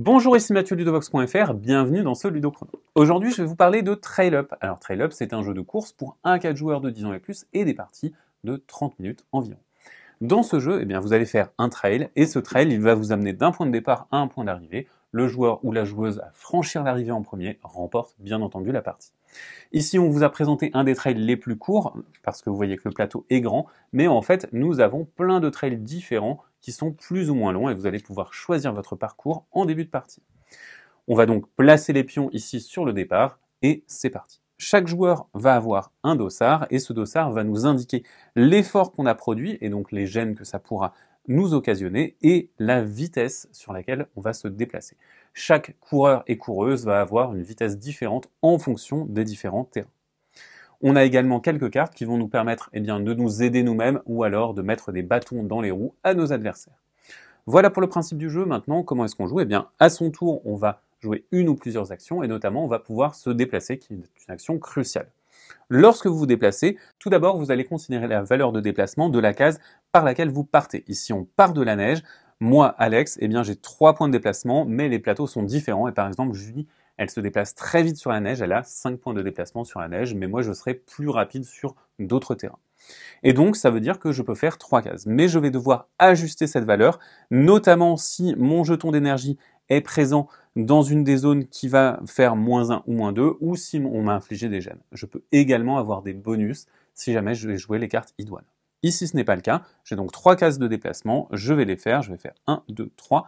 Bonjour, ici Mathieu Ludovox.fr, bienvenue dans ce Ludo Aujourd'hui, je vais vous parler de Trail Up. Alors, Trail Up, c'est un jeu de course pour 1 à 4 joueurs de 10 ans et plus et des parties de 30 minutes environ. Dans ce jeu, eh bien, vous allez faire un trail et ce trail, il va vous amener d'un point de départ à un point d'arrivée. Le joueur ou la joueuse à franchir l'arrivée en premier remporte bien entendu la partie. Ici, on vous a présenté un des trails les plus courts parce que vous voyez que le plateau est grand, mais en fait, nous avons plein de trails différents qui sont plus ou moins longs et vous allez pouvoir choisir votre parcours en début de partie. On va donc placer les pions ici sur le départ et c'est parti. Chaque joueur va avoir un dossard et ce dossard va nous indiquer l'effort qu'on a produit et donc les gènes que ça pourra nous occasionner et la vitesse sur laquelle on va se déplacer. Chaque coureur et coureuse va avoir une vitesse différente en fonction des différents terrains. On a également quelques cartes qui vont nous permettre eh bien, de nous aider nous-mêmes ou alors de mettre des bâtons dans les roues à nos adversaires. Voilà pour le principe du jeu. Maintenant, comment est-ce qu'on joue Eh bien, à son tour, on va jouer une ou plusieurs actions et notamment on va pouvoir se déplacer, qui est une action cruciale. Lorsque vous vous déplacez, tout d'abord vous allez considérer la valeur de déplacement de la case par laquelle vous partez. Ici on part de la neige, moi Alex, eh bien j'ai trois points de déplacement, mais les plateaux sont différents et par exemple Julie elle se déplace très vite sur la neige, elle a 5 points de déplacement sur la neige, mais moi je serai plus rapide sur d'autres terrains. Et donc ça veut dire que je peux faire 3 cases. Mais je vais devoir ajuster cette valeur, notamment si mon jeton d'énergie est présent dans une des zones qui va faire moins 1 ou moins 2, ou si on m'a infligé des gènes. Je peux également avoir des bonus si jamais je vais jouer les cartes idoines. Ici, ce n'est pas le cas. J'ai donc 3 cases de déplacement. Je vais les faire. Je vais faire 1, 2, 3.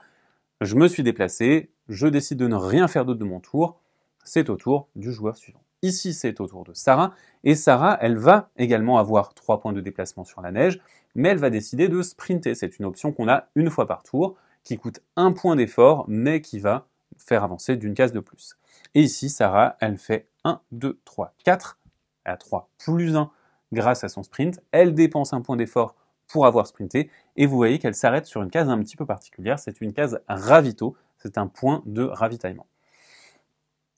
Je me suis déplacé je décide de ne rien faire d'autre de mon tour, c'est au tour du joueur suivant. Ici, c'est au tour de Sarah, et Sarah, elle va également avoir 3 points de déplacement sur la neige, mais elle va décider de sprinter. C'est une option qu'on a une fois par tour, qui coûte un point d'effort, mais qui va faire avancer d'une case de plus. Et ici, Sarah, elle fait 1, 2, 3, 4, elle a 3 plus 1 grâce à son sprint, elle dépense un point d'effort pour avoir sprinté, et vous voyez qu'elle s'arrête sur une case un petit peu particulière, c'est une case ravito, c'est un point de ravitaillement.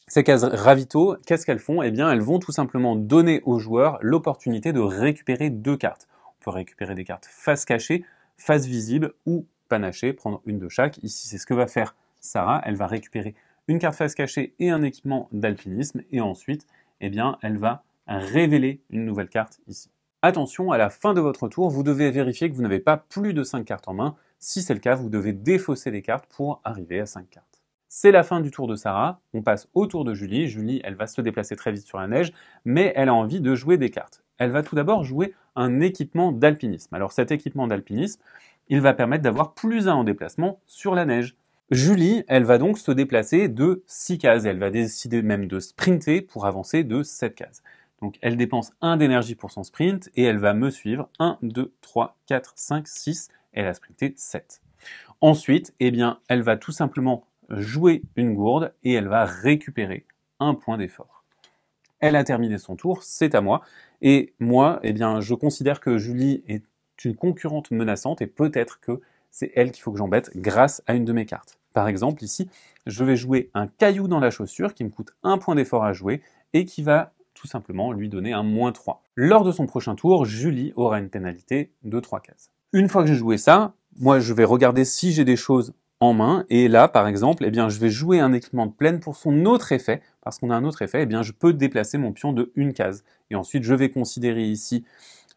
Ces cases ravito, qu'est-ce qu'elles font Eh bien, elles vont tout simplement donner aux joueurs l'opportunité de récupérer deux cartes. On peut récupérer des cartes face cachée, face visible ou panachée, prendre une de chaque. Ici, c'est ce que va faire Sarah. Elle va récupérer une carte face cachée et un équipement d'alpinisme. Et ensuite, eh bien, elle va révéler une nouvelle carte ici. Attention, à la fin de votre tour, vous devez vérifier que vous n'avez pas plus de 5 cartes en main. Si c'est le cas, vous devez défausser les cartes pour arriver à 5 cartes. C'est la fin du tour de Sarah, on passe au tour de Julie. Julie, elle va se déplacer très vite sur la neige, mais elle a envie de jouer des cartes. Elle va tout d'abord jouer un équipement d'alpinisme. Alors cet équipement d'alpinisme, il va permettre d'avoir plus un en déplacement sur la neige. Julie, elle va donc se déplacer de 6 cases, elle va décider même de sprinter pour avancer de 7 cases. Donc elle dépense 1 d'énergie pour son sprint et elle va me suivre 1, 2, 3, 4, 5, 6. Elle a sprinté 7. Ensuite, eh bien, elle va tout simplement jouer une gourde et elle va récupérer un point d'effort. Elle a terminé son tour, c'est à moi. Et moi, eh bien, je considère que Julie est une concurrente menaçante et peut-être que c'est elle qu'il faut que j'embête grâce à une de mes cartes. Par exemple, ici, je vais jouer un caillou dans la chaussure qui me coûte un point d'effort à jouer et qui va tout simplement lui donner un moins 3. Lors de son prochain tour, Julie aura une pénalité de 3 cases. Une fois que j'ai joué ça, moi je vais regarder si j'ai des choses en main, et là par exemple, eh bien, je vais jouer un équipement de plaine pour son autre effet, parce qu'on a un autre effet, eh bien, je peux déplacer mon pion de une case. Et ensuite je vais considérer ici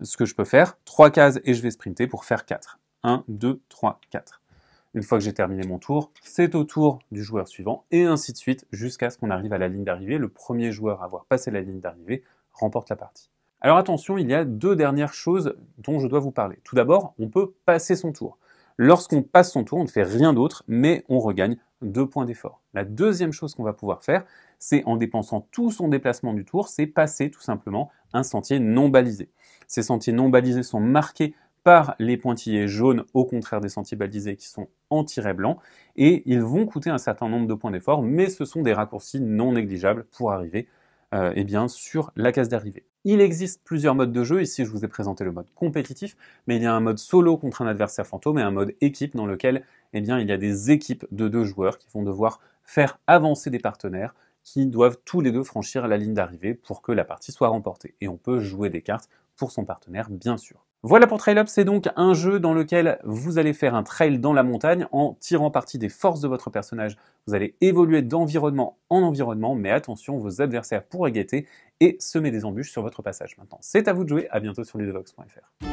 ce que je peux faire, 3 cases et je vais sprinter pour faire 4. 1, 2, 3, 4. Une fois que j'ai terminé mon tour, c'est au tour du joueur suivant, et ainsi de suite, jusqu'à ce qu'on arrive à la ligne d'arrivée. Le premier joueur à avoir passé la ligne d'arrivée remporte la partie. Alors attention, il y a deux dernières choses dont je dois vous parler. Tout d'abord, on peut passer son tour. Lorsqu'on passe son tour, on ne fait rien d'autre, mais on regagne deux points d'effort. La deuxième chose qu'on va pouvoir faire, c'est en dépensant tout son déplacement du tour, c'est passer tout simplement un sentier non balisé. Ces sentiers non balisés sont marqués par les pointillés jaunes, au contraire des sentiers balisés qui sont en tiré blanc, et ils vont coûter un certain nombre de points d'effort, mais ce sont des raccourcis non négligeables pour arriver euh, eh bien, sur la case d'arrivée. Il existe plusieurs modes de jeu, ici je vous ai présenté le mode compétitif, mais il y a un mode solo contre un adversaire fantôme et un mode équipe dans lequel eh bien, il y a des équipes de deux joueurs qui vont devoir faire avancer des partenaires qui doivent tous les deux franchir la ligne d'arrivée pour que la partie soit remportée. Et on peut jouer des cartes pour son partenaire, bien sûr. Voilà pour Trail Up, c'est donc un jeu dans lequel vous allez faire un trail dans la montagne en tirant parti des forces de votre personnage. Vous allez évoluer d'environnement en environnement, mais attention, vos adversaires pourraient guetter et semer des embûches sur votre passage. Maintenant, c'est à vous de jouer, à bientôt sur ludovox.fr.